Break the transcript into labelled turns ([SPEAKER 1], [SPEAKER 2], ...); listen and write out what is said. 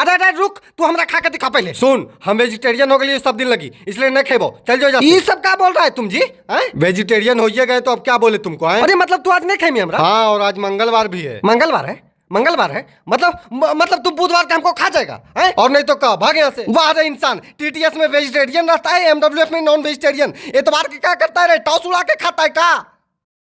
[SPEAKER 1] अरे अरे रुक तू हमरा खा के दिखा पहले सुन हम वेजिटेरियन हो गए सब दिन लगी इसलिए न खेबो चल जाओ ये सब क्या बोल रहा है तुम जी है? वेजिटेरियन हो गए तो अब क्या बोले तुमको है? अरे मतलब तू आज नहीं खेमी हमरा हाँ और आज मंगलवार भी है मंगलवार है मंगलवार है मतलब म, मतलब तू बुधवार के हमको खा जाएगा है? और नहीं तो कहा भाग यहाँ से वाह रे इंसान टीटीएस में वेजिटेरियन रहता है एमडब्ल्यूएफ में नॉन वेजिटेरियन एतवार के क्या करता है टॉस उड़ा के खाता है क्या